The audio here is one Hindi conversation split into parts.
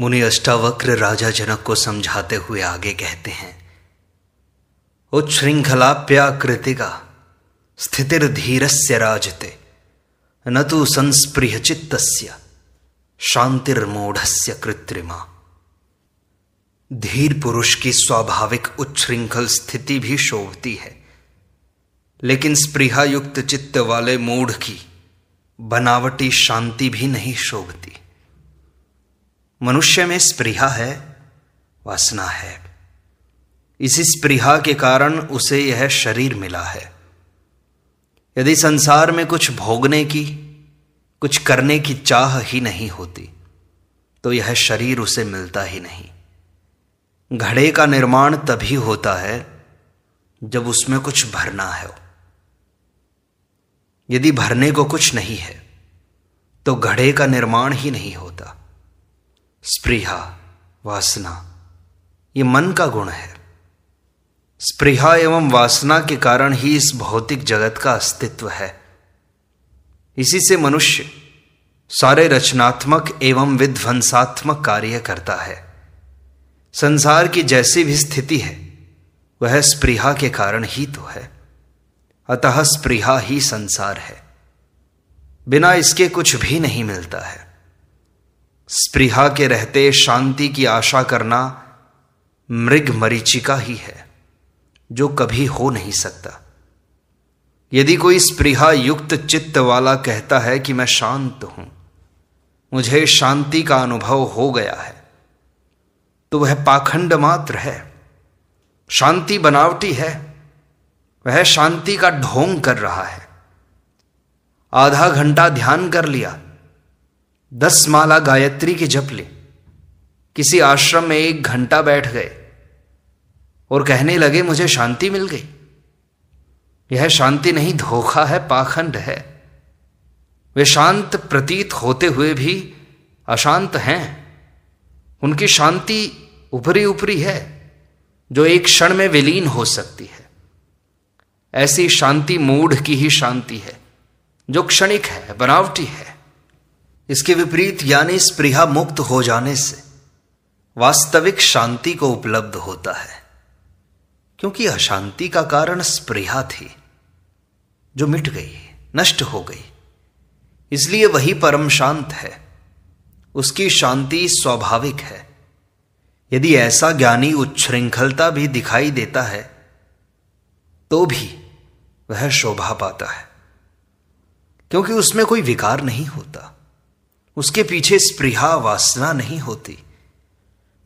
मुनि अष्टावक्र राजा जनक को समझाते हुए आगे कहते हैं उच्छृंखलाप्या कृतिका धीरस्य राजते न तो संस्पृह चित्त शांतिर्मोढ़ कृत्रिमा धीर पुरुष की स्वाभाविक उच्छृंखल स्थिति भी शोभती है लेकिन स्पृहायुक्त चित्त वाले मूढ़ की बनावटी शांति भी नहीं शोभती मनुष्य में स्प्रिहा है वासना है इसी स्प्रिहा के कारण उसे यह शरीर मिला है यदि संसार में कुछ भोगने की कुछ करने की चाह ही नहीं होती तो यह शरीर उसे मिलता ही नहीं घड़े का निर्माण तभी होता है जब उसमें कुछ भरना है यदि भरने को कुछ नहीं है तो घड़े का निर्माण ही नहीं होता स्प्रिहा वासना ये मन का गुण है स्प्रिहा एवं वासना के कारण ही इस भौतिक जगत का अस्तित्व है इसी से मनुष्य सारे रचनात्मक एवं विध्वंसात्मक कार्य करता है संसार की जैसी भी स्थिति है वह स्प्रीहा के कारण ही तो है अतः स्प्रीहा ही संसार है बिना इसके कुछ भी नहीं मिलता है स्प्रिहा के रहते शांति की आशा करना मृग मरीचिका ही है जो कभी हो नहीं सकता यदि कोई स्प्रिहा युक्त चित्त वाला कहता है कि मैं शांत हूं मुझे शांति का अनुभव हो गया है तो वह पाखंड मात्र है शांति बनावटी है वह शांति का ढोंग कर रहा है आधा घंटा ध्यान कर लिया दस माला गायत्री के जप ले किसी आश्रम में एक घंटा बैठ गए और कहने लगे मुझे शांति मिल गई यह शांति नहीं धोखा है पाखंड है वे शांत प्रतीत होते हुए भी अशांत हैं उनकी शांति ऊपरी ऊपरी है जो एक क्षण में विलीन हो सकती है ऐसी शांति मूढ़ की ही शांति है जो क्षणिक है बनावटी है इसके विपरीत यानी स्प्रिया मुक्त हो जाने से वास्तविक शांति को उपलब्ध होता है क्योंकि अशांति का कारण स्प्रिया थी जो मिट गई नष्ट हो गई इसलिए वही परम शांत है उसकी शांति स्वाभाविक है यदि ऐसा ज्ञानी उच्छृंखलता भी दिखाई देता है तो भी वह शोभा पाता है क्योंकि उसमें कोई विकार नहीं होता उसके पीछे स्प्रिहा वासना नहीं होती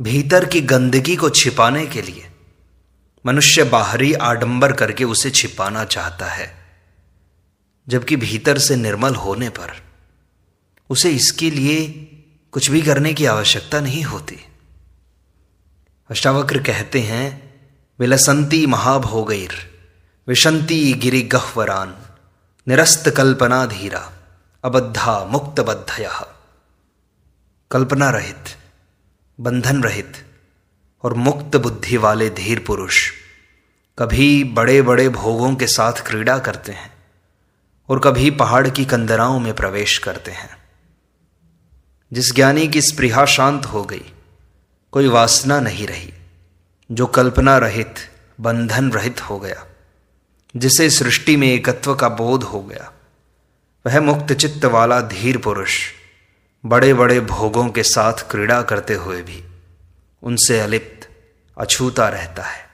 भीतर की गंदगी को छिपाने के लिए मनुष्य बाहरी आडंबर करके उसे छिपाना चाहता है जबकि भीतर से निर्मल होने पर उसे इसके लिए कुछ भी करने की आवश्यकता नहीं होती अष्टावक्र कहते हैं विलसंती महाभोगैर विशंति गिरि गह्वरान निरस्त कल्पना धीरा अबद्धा यहा कल्पना रहित बंधन रहित और मुक्त बुद्धि वाले धीर पुरुष कभी बड़े बड़े भोगों के साथ क्रीड़ा करते हैं और कभी पहाड़ की कंदराओं में प्रवेश करते हैं जिस ज्ञानी की स्पृहा शांत हो गई कोई वासना नहीं रही जो कल्पना रहित बंधन रहित हो गया जिसे सृष्टि में एकत्व का बोध हो गया वह मुक्त चित्त वाला धीर पुरुष बड़े बड़े भोगों के साथ क्रीड़ा करते हुए भी उनसे अलिप्त अछूता रहता है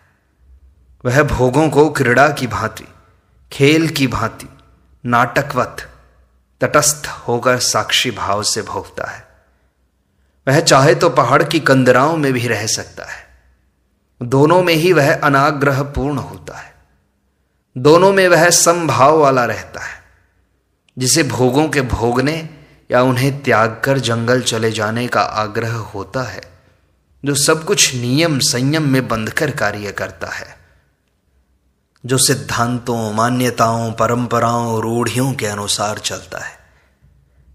वह भोगों को क्रीड़ा की भांति खेल की भांति नाटकवत तटस्थ होकर साक्षी भाव से भोगता है वह चाहे तो पहाड़ की कंदराओं में भी रह सकता है दोनों में ही वह अनाग्रह पूर्ण होता है दोनों में वह समभाव वाला रहता है जिसे भोगों के भोगने या उन्हें त्याग कर जंगल चले जाने का आग्रह होता है जो सब कुछ नियम संयम में बंधकर कार्य करता है जो सिद्धांतों मान्यताओं परंपराओं रूढ़ियों के अनुसार चलता है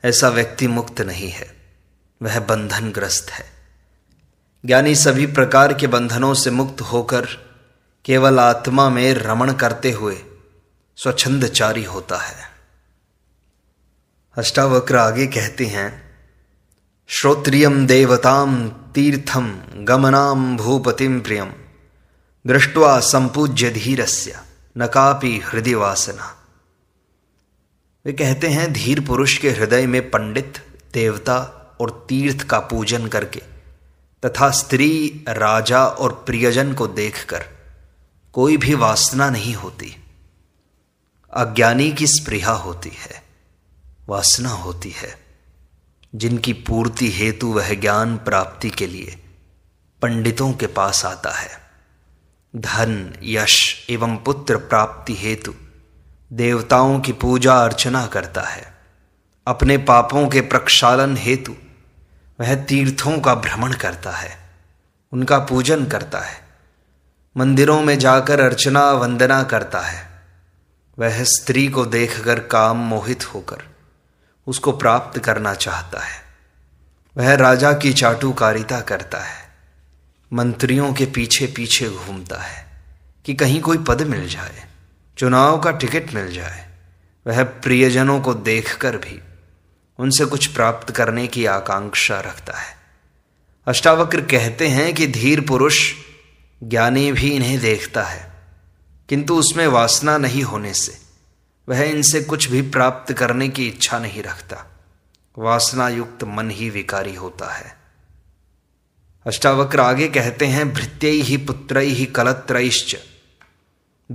ऐसा व्यक्ति मुक्त नहीं है वह बंधनग्रस्त है ज्ञानी सभी प्रकार के बंधनों से मुक्त होकर केवल आत्मा में रमण करते हुए स्वच्छंदचारी होता है अष्टावक्र आगे कहते हैं श्रोत्रियम देवताम तीर्थम गमनाम भूपतिम प्रियम दृष्टवा संपूज्य धीरस्य न कापी हृदय वासना वे कहते हैं धीर पुरुष के हृदय में पंडित देवता और तीर्थ का पूजन करके तथा स्त्री राजा और प्रियजन को देखकर कोई भी वासना नहीं होती अज्ञानी की स्प्रिया होती है वासना होती है जिनकी पूर्ति हेतु वह ज्ञान प्राप्ति के लिए पंडितों के पास आता है धन यश एवं पुत्र प्राप्ति हेतु देवताओं की पूजा अर्चना करता है अपने पापों के प्रक्षालन हेतु वह तीर्थों का भ्रमण करता है उनका पूजन करता है मंदिरों में जाकर अर्चना वंदना करता है वह स्त्री को देखकर काम मोहित होकर उसको प्राप्त करना चाहता है वह राजा की चाटुकारिता करता है मंत्रियों के पीछे पीछे घूमता है कि कहीं कोई पद मिल जाए चुनाव का टिकट मिल जाए वह प्रियजनों को देखकर भी उनसे कुछ प्राप्त करने की आकांक्षा रखता है अष्टावक्र कहते हैं कि धीर पुरुष ज्ञानी भी इन्हें देखता है किंतु उसमें वासना नहीं होने से वह इनसे कुछ भी प्राप्त करने की इच्छा नहीं रखता वासना युक्त मन ही विकारी होता है अष्टावक्र आगे कहते हैं भृत्य ही पुत्र ही कलत्रैश्च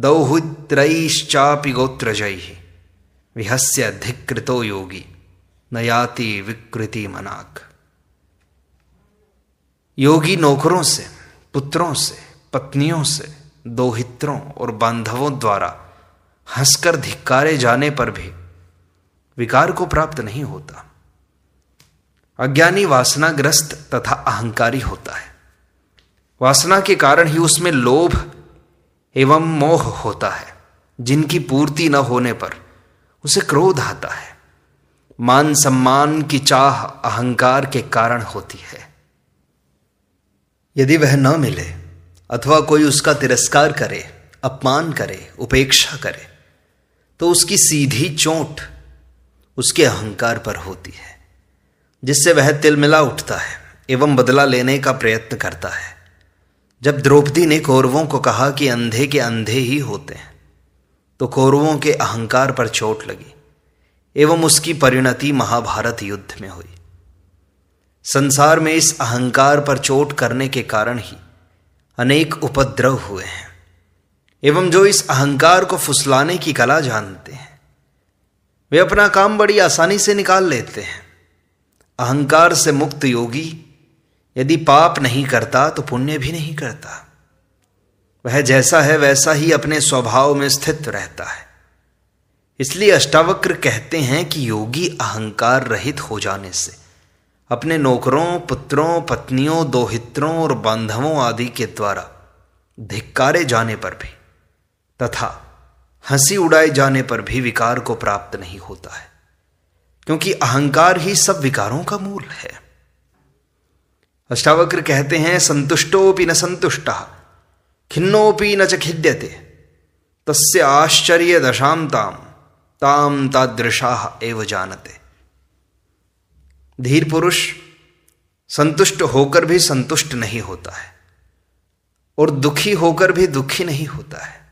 दौहुत्रैश्चापि गोत्रजय विहस्य अधिकृतो योगी नयाति विकृति मनाक योगी नौकरों से पुत्रों से पत्नियों से दोहित्रों और बांधवों द्वारा हंसकर धिक्कारे जाने पर भी विकार को प्राप्त नहीं होता अज्ञानी वासनाग्रस्त तथा अहंकारी होता है वासना के कारण ही उसमें लोभ एवं मोह होता है जिनकी पूर्ति न होने पर उसे क्रोध आता है मान सम्मान की चाह अहंकार के कारण होती है यदि वह न मिले अथवा कोई उसका तिरस्कार करे अपमान करे उपेक्षा करे तो उसकी सीधी चोट उसके अहंकार पर होती है जिससे वह तिलमिला उठता है एवं बदला लेने का प्रयत्न करता है जब द्रौपदी ने कौरवों को कहा कि अंधे के अंधे ही होते हैं तो कौरवों के अहंकार पर चोट लगी एवं उसकी परिणति महाभारत युद्ध में हुई संसार में इस अहंकार पर चोट करने के कारण ही अनेक उपद्रव हुए हैं एवं जो इस अहंकार को फुसलाने की कला जानते हैं वे अपना काम बड़ी आसानी से निकाल लेते हैं अहंकार से मुक्त योगी यदि पाप नहीं करता तो पुण्य भी नहीं करता वह जैसा है वैसा ही अपने स्वभाव में स्थित रहता है इसलिए अष्टावक्र कहते हैं कि योगी अहंकार रहित हो जाने से अपने नौकरों पुत्रों पत्नियों दोहित्रों और बांधवों आदि के द्वारा धिक्कारे जाने पर भी तथा हंसी उड़ाए जाने पर भी विकार को प्राप्त नहीं होता है क्योंकि अहंकार ही सब विकारों का मूल है अष्टावक्र कहते हैं संतुष्टोपि न संतुष्ट खिन्नोपि न च खिद्यते तस्य आश्चर्य दशाम ताम ताम तादृशा एव जानते धीर पुरुष संतुष्ट होकर भी संतुष्ट नहीं होता है और दुखी होकर भी दुखी नहीं होता है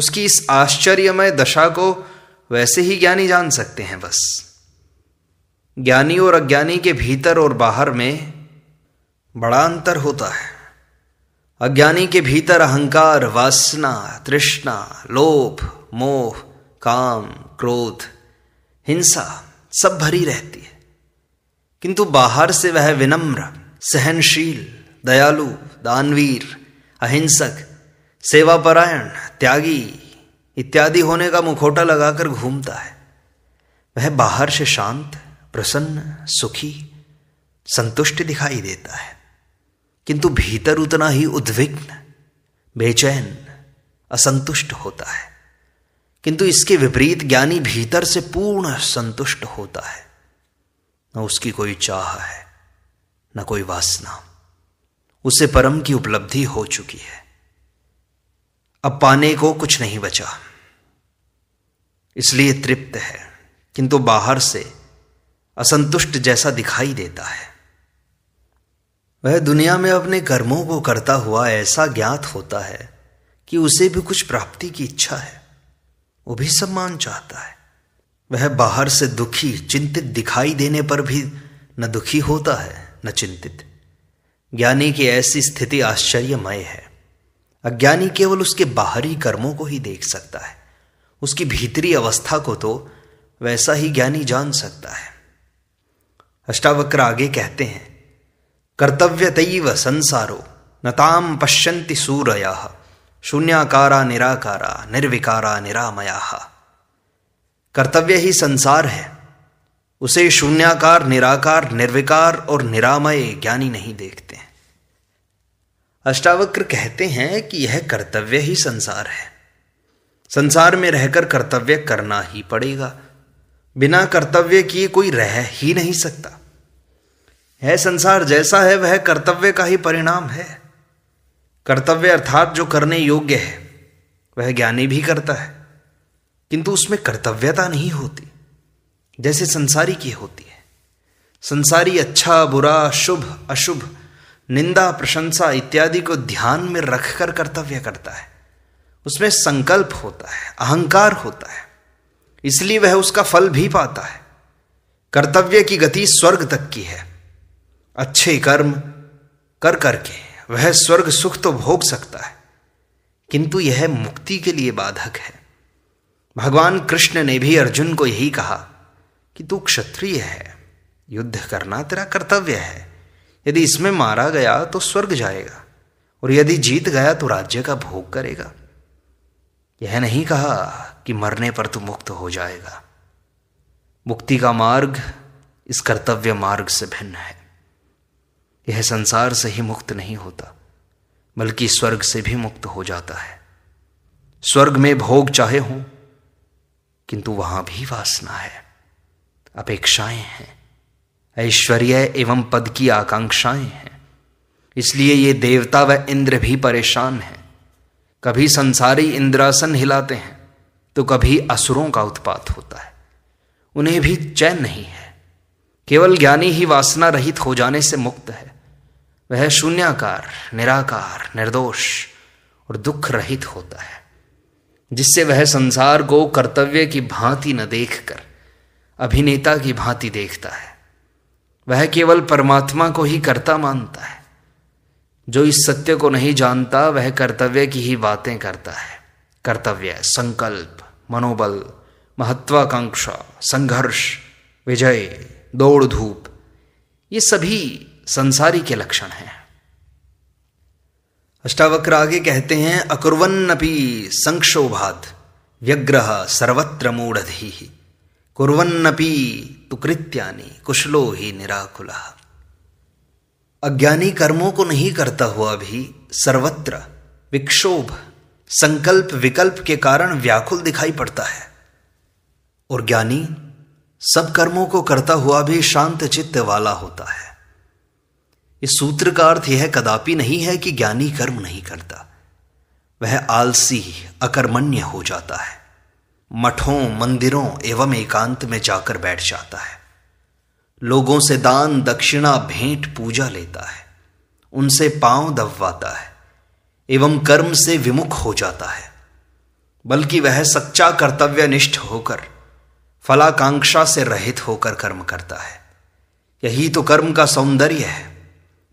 उसकी इस आश्चर्यमय दशा को वैसे ही ज्ञानी जान सकते हैं बस ज्ञानी और अज्ञानी के भीतर और बाहर में बड़ा अंतर होता है अज्ञानी के भीतर अहंकार वासना तृष्णा लोभ मोह काम क्रोध हिंसा सब भरी रहती है किंतु बाहर से वह विनम्र सहनशील दयालु दानवीर अहिंसक सेवापरायण त्यागी इत्यादि होने का मुखोटा लगाकर घूमता है वह बाहर से शांत प्रसन्न सुखी संतुष्ट दिखाई देता है किंतु भीतर उतना ही उद्विग्न बेचैन असंतुष्ट होता है किंतु इसके विपरीत ज्ञानी भीतर से पूर्ण संतुष्ट होता है न उसकी कोई चाह है न कोई वासना उसे परम की उपलब्धि हो चुकी है अब पाने को कुछ नहीं बचा इसलिए तृप्त है किंतु बाहर से असंतुष्ट जैसा दिखाई देता है वह दुनिया में अपने कर्मों को करता हुआ ऐसा ज्ञात होता है कि उसे भी कुछ प्राप्ति की इच्छा है वो भी सम्मान चाहता है वह बाहर से दुखी चिंतित दिखाई देने पर भी न दुखी होता है न चिंतित ज्ञानी की ऐसी स्थिति आश्चर्यमय है अज्ञानी केवल उसके बाहरी कर्मों को ही देख सकता है उसकी भीतरी अवस्था को तो वैसा ही ज्ञानी जान सकता है अष्टावक्र आगे कहते हैं कर्तव्य तैव संसारो नताम पश्यन्ति सूरया शून्याकारा निराकारा निर्विकारा निरामया कर्तव्य ही संसार है उसे शून्याकार निराकार निर्विकार और निरामय ज्ञानी नहीं देखते हैं अष्टावक्र कहते हैं कि यह कर्तव्य ही संसार है संसार में रहकर कर्तव्य करना ही पड़ेगा बिना कर्तव्य किए कोई रह ही नहीं सकता यह संसार जैसा है वह कर्तव्य का ही परिणाम है कर्तव्य अर्थात जो करने योग्य है वह ज्ञानी भी करता है किंतु उसमें कर्तव्यता नहीं होती जैसे संसारी की होती है संसारी अच्छा बुरा शुभ अशुभ निंदा प्रशंसा इत्यादि को ध्यान में रखकर कर्तव्य करता है उसमें संकल्प होता है अहंकार होता है इसलिए वह उसका फल भी पाता है कर्तव्य की गति स्वर्ग तक की है अच्छे कर्म कर करके वह स्वर्ग सुख तो भोग सकता है किंतु यह मुक्ति के लिए बाधक है भगवान कृष्ण ने भी अर्जुन को यही कहा कि तू क्षत्रिय है युद्ध करना तेरा कर्तव्य है यदि इसमें मारा गया तो स्वर्ग जाएगा और यदि जीत गया तो राज्य का भोग करेगा यह नहीं कहा कि मरने पर तू मुक्त हो जाएगा मुक्ति का मार्ग इस कर्तव्य मार्ग से भिन्न है यह संसार से ही मुक्त नहीं होता बल्कि स्वर्ग से भी मुक्त हो जाता है स्वर्ग में भोग चाहे हो किंतु वहां भी वासना है अपेक्षाएं हैं ऐश्वर्य एवं पद की आकांक्षाएं हैं इसलिए ये देवता व इंद्र भी परेशान हैं कभी संसारी इंद्रासन हिलाते हैं तो कभी असुरों का उत्पात होता है उन्हें भी चैन नहीं है केवल ज्ञानी ही वासना रहित हो जाने से मुक्त है वह शून्याकार निराकार निर्दोष और दुख रहित होता है जिससे वह संसार को कर्तव्य की भांति न देखकर अभिनेता की भांति देखता है वह केवल परमात्मा को ही कर्ता मानता है जो इस सत्य को नहीं जानता वह कर्तव्य की ही बातें करता है कर्तव्य संकल्प मनोबल महत्वाकांक्षा संघर्ष विजय दौड़ धूप ये सभी संसारी के लक्षण हैं अष्टावक्र आगे कहते हैं अकुर्वन्नपी संक्षोभात व्यग्रह सर्वत्र मूढ़धी कुर्वन्नपि तो कृत्यानी कुशलो ही निराकुला अज्ञानी कर्मों को नहीं करता हुआ भी सर्वत्र विक्षोभ संकल्प विकल्प के कारण व्याकुल दिखाई पड़ता है और ज्ञानी सब कर्मों को करता हुआ भी शांत चित्त वाला होता है इस सूत्र का अर्थ यह कदापि नहीं है कि ज्ञानी कर्म नहीं करता वह आलसी अकर्मण्य हो जाता है मठों मंदिरों एवं एकांत में जाकर बैठ जाता है लोगों से दान दक्षिणा भेंट पूजा लेता है उनसे पांव दबवाता है एवं कर्म से विमुख हो जाता है बल्कि वह सच्चा कर्तव्यनिष्ठ होकर फलाकांक्षा से रहित होकर कर्म करता है यही तो कर्म का सौंदर्य है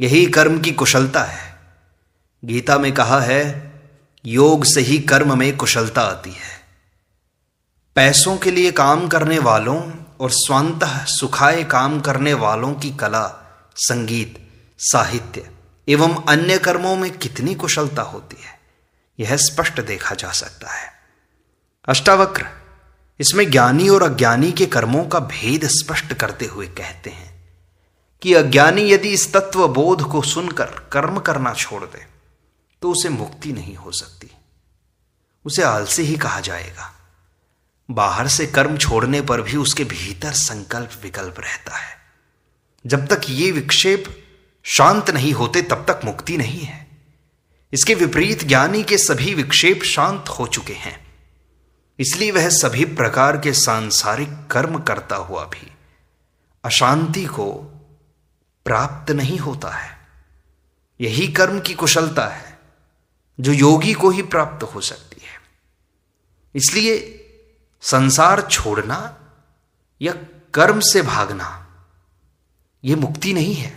यही कर्म की कुशलता है गीता में कहा है योग से ही कर्म में कुशलता आती है पैसों के लिए काम करने वालों और स्वांत सुखाए काम करने वालों की कला संगीत साहित्य एवं अन्य कर्मों में कितनी कुशलता होती है यह स्पष्ट देखा जा सकता है अष्टावक्र इसमें ज्ञानी और अज्ञानी के कर्मों का भेद स्पष्ट करते हुए कहते हैं कि अज्ञानी यदि इस तत्व बोध को सुनकर कर्म करना छोड़ दे तो उसे मुक्ति नहीं हो सकती उसे आलसी ही कहा जाएगा बाहर से कर्म छोड़ने पर भी उसके भीतर संकल्प विकल्प रहता है जब तक ये विक्षेप शांत नहीं होते तब तक मुक्ति नहीं है इसके विपरीत ज्ञानी के सभी विक्षेप शांत हो चुके हैं इसलिए वह सभी प्रकार के सांसारिक कर्म करता हुआ भी अशांति को प्राप्त नहीं होता है यही कर्म की कुशलता है जो योगी को ही प्राप्त हो सकती है इसलिए संसार छोड़ना या कर्म से भागना यह मुक्ति नहीं है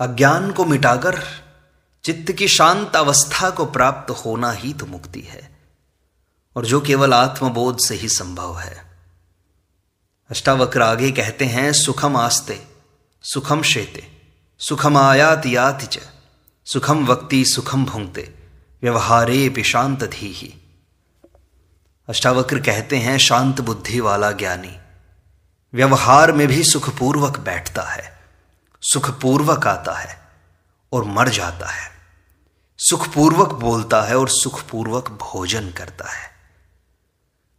अज्ञान को मिटाकर चित्त की शांत अवस्था को प्राप्त होना ही तो मुक्ति है और जो केवल आत्मबोध से ही संभव है अष्टावक्र आगे कहते हैं सुखम आस्ते सुखम शेते सुखम आयात याति च सुखम वक्ति सुखम भुंगते व्यवहारे पिशांत धी ही अष्टावक्र कहते हैं शांत बुद्धि वाला ज्ञानी व्यवहार में भी सुखपूर्वक बैठता है सुखपूर्वक आता है और मर जाता है सुखपूर्वक बोलता है और सुखपूर्वक भोजन करता है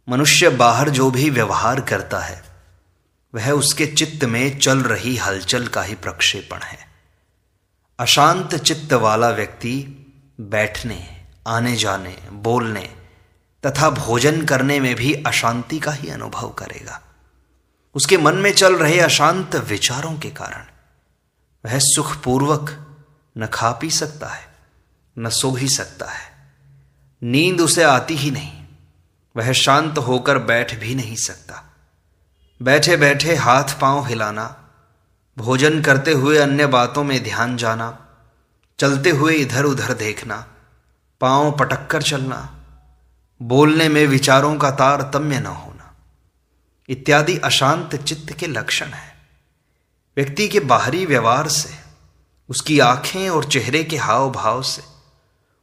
मनुष्य बाहर जो भी व्यवहार करता है वह उसके चित्त में चल रही हलचल का ही प्रक्षेपण है अशांत चित्त वाला व्यक्ति बैठने आने जाने बोलने तथा भोजन करने में भी अशांति का ही अनुभव करेगा उसके मन में चल रहे अशांत विचारों के कारण वह सुखपूर्वक न खा पी सकता है न सो ही सकता है नींद उसे आती ही नहीं वह शांत होकर बैठ भी नहीं सकता बैठे बैठे हाथ पांव हिलाना भोजन करते हुए अन्य बातों में ध्यान जाना चलते हुए इधर उधर देखना पांव पटक कर चलना बोलने में विचारों का तारतम्य न होना इत्यादि अशांत चित्त के लक्षण हैं व्यक्ति के बाहरी व्यवहार से उसकी आंखें और चेहरे के हाव भाव से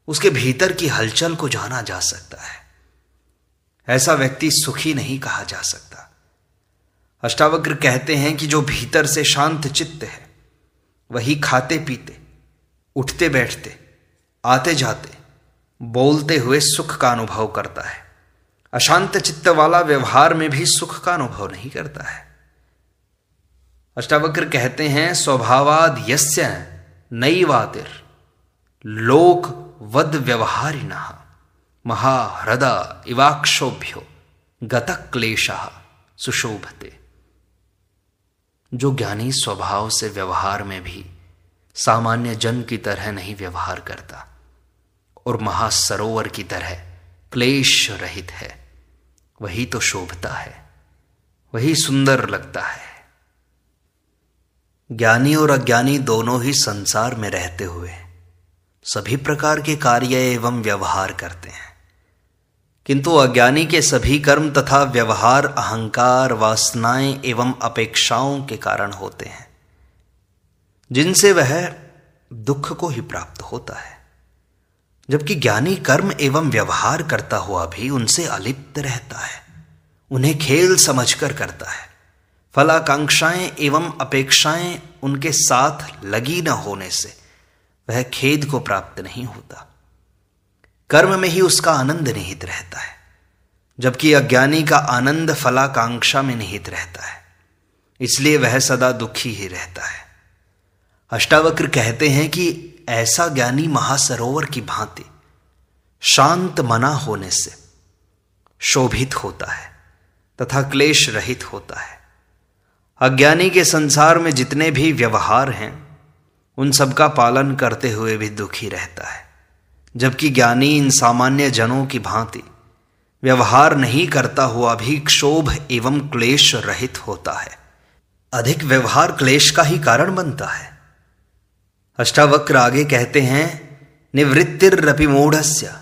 उसके भीतर की हलचल को जाना जा सकता है ऐसा व्यक्ति सुखी नहीं कहा जा सकता अष्टावक्र कहते हैं कि जो भीतर से शांत चित्त है वही खाते पीते उठते बैठते आते जाते बोलते हुए सुख का अनुभव करता है अशांत चित्त वाला व्यवहार में भी सुख का अनुभव नहीं करता है अष्टावक्र कहते हैं स्वभावाद यस्य नई वातिर लोक वद व्यवहारिण महाहृदा इवाक्षोभ्यो गत क्लेश सुशोभते जो ज्ञानी स्वभाव से व्यवहार में भी सामान्य जन की तरह नहीं व्यवहार करता और महासरोवर की तरह क्लेश रहित है वही तो शोभता है वही सुंदर लगता है ज्ञानी और अज्ञानी दोनों ही संसार में रहते हुए सभी प्रकार के कार्य एवं व्यवहार करते हैं किंतु अज्ञानी के सभी कर्म तथा व्यवहार अहंकार वासनाएं एवं अपेक्षाओं के कारण होते हैं जिनसे वह दुख को ही प्राप्त होता है जबकि ज्ञानी कर्म एवं व्यवहार करता हुआ भी उनसे अलिप्त रहता है उन्हें खेल समझकर करता है फलाकांक्षाएं एवं अपेक्षाएं उनके साथ लगी न होने से वह खेद को प्राप्त नहीं होता कर्म में ही उसका आनंद निहित रहता है जबकि अज्ञानी का आनंद फलाकांक्षा में निहित रहता है इसलिए वह सदा दुखी ही रहता है अष्टावक्र कहते हैं कि ऐसा ज्ञानी महासरोवर की भांति शांत मना होने से शोभित होता है तथा क्लेश रहित होता है अज्ञानी के संसार में जितने भी व्यवहार हैं उन सबका पालन करते हुए भी दुखी रहता है जबकि ज्ञानी इन सामान्य जनों की भांति व्यवहार नहीं करता हुआ भी क्षोभ एवं क्लेश रहित होता है अधिक व्यवहार क्लेश का ही कारण बनता है अष्टावक्र आगे कहते हैं निवृत्तिरपि मूढ़स्य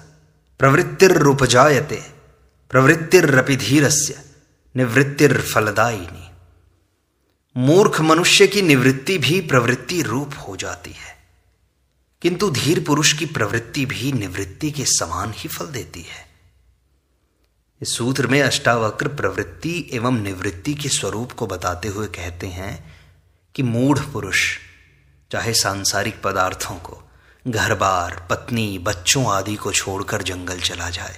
जायते प्रवृत्तिरपि धीरस्य निवृत्तिर्फलदायिनी मूर्ख मनुष्य की निवृत्ति भी प्रवृत्ति रूप हो जाती है किंतु धीर पुरुष की प्रवृत्ति भी निवृत्ति के समान ही फल देती है इस सूत्र में अष्टावक्र प्रवृत्ति एवं निवृत्ति के स्वरूप को बताते हुए कहते हैं कि मूढ़ पुरुष चाहे सांसारिक पदार्थों को घर बार पत्नी बच्चों आदि को छोड़कर जंगल चला जाए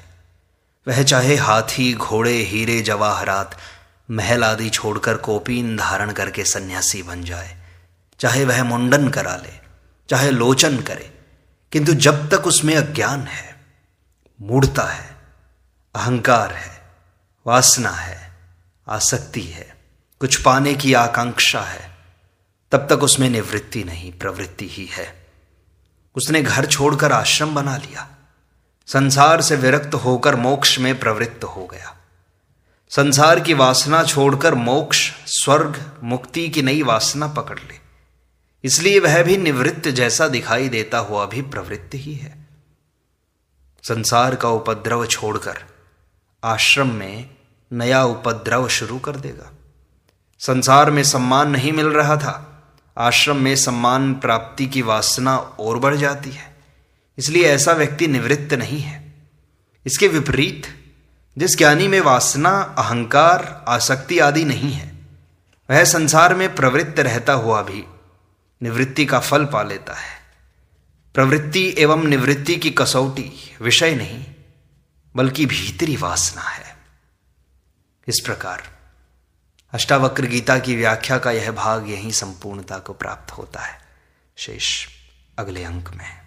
वह चाहे हाथी घोड़े हीरे जवाहरात महल आदि छोड़कर कोपीन धारण करके सन्यासी बन जाए चाहे वह मुंडन करा ले चाहे लोचन करे किंतु जब तक उसमें अज्ञान है मूढ़ता है अहंकार है वासना है आसक्ति है कुछ पाने की आकांक्षा है तब तक उसमें निवृत्ति नहीं प्रवृत्ति ही है उसने घर छोड़कर आश्रम बना लिया संसार से विरक्त होकर मोक्ष में प्रवृत्त हो गया संसार की वासना छोड़कर मोक्ष स्वर्ग मुक्ति की नई वासना पकड़ ले इसलिए वह भी निवृत्त जैसा दिखाई देता हुआ भी प्रवृत्त ही है संसार का उपद्रव छोड़कर आश्रम में नया उपद्रव शुरू कर देगा संसार में सम्मान नहीं मिल रहा था आश्रम में सम्मान प्राप्ति की वासना और बढ़ जाती है इसलिए ऐसा व्यक्ति निवृत्त नहीं है इसके विपरीत जिस ज्ञानी में वासना अहंकार आसक्ति आदि नहीं है वह संसार में प्रवृत्त रहता हुआ भी निवृत्ति का फल पा लेता है प्रवृत्ति एवं निवृत्ति की कसौटी विषय नहीं बल्कि भीतरी वासना है इस प्रकार अष्टावक्र गीता की व्याख्या का यह भाग यहीं संपूर्णता को प्राप्त होता है शेष अगले अंक में